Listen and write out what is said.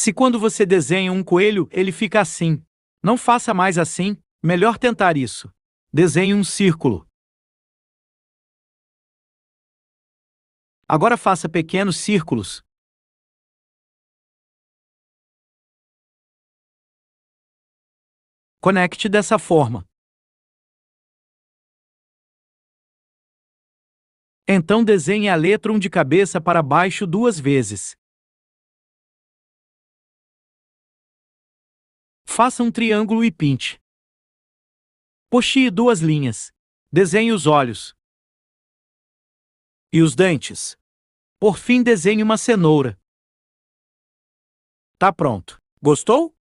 Se quando você desenha um coelho, ele fica assim. Não faça mais assim, melhor tentar isso. Desenhe um círculo. Agora faça pequenos círculos. Conecte dessa forma. Então desenhe a letra um de cabeça para baixo duas vezes. Faça um triângulo e pinte. Coxie duas linhas. Desenhe os olhos. E os dentes. Por fim, desenhe uma cenoura. Tá pronto. Gostou?